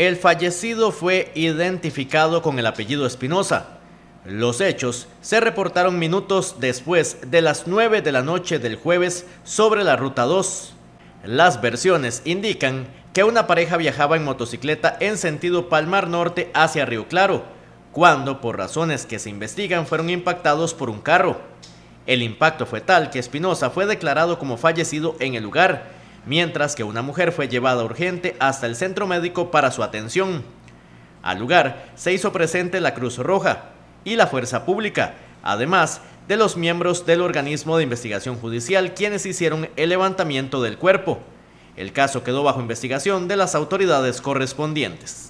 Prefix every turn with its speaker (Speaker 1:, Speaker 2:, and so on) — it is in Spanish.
Speaker 1: El fallecido fue identificado con el apellido Espinosa. Los hechos se reportaron minutos después de las 9 de la noche del jueves sobre la Ruta 2. Las versiones indican que una pareja viajaba en motocicleta en sentido Palmar Norte hacia Río Claro, cuando por razones que se investigan fueron impactados por un carro. El impacto fue tal que Espinosa fue declarado como fallecido en el lugar mientras que una mujer fue llevada urgente hasta el centro médico para su atención. Al lugar se hizo presente la Cruz Roja y la Fuerza Pública, además de los miembros del organismo de investigación judicial quienes hicieron el levantamiento del cuerpo. El caso quedó bajo investigación de las autoridades correspondientes.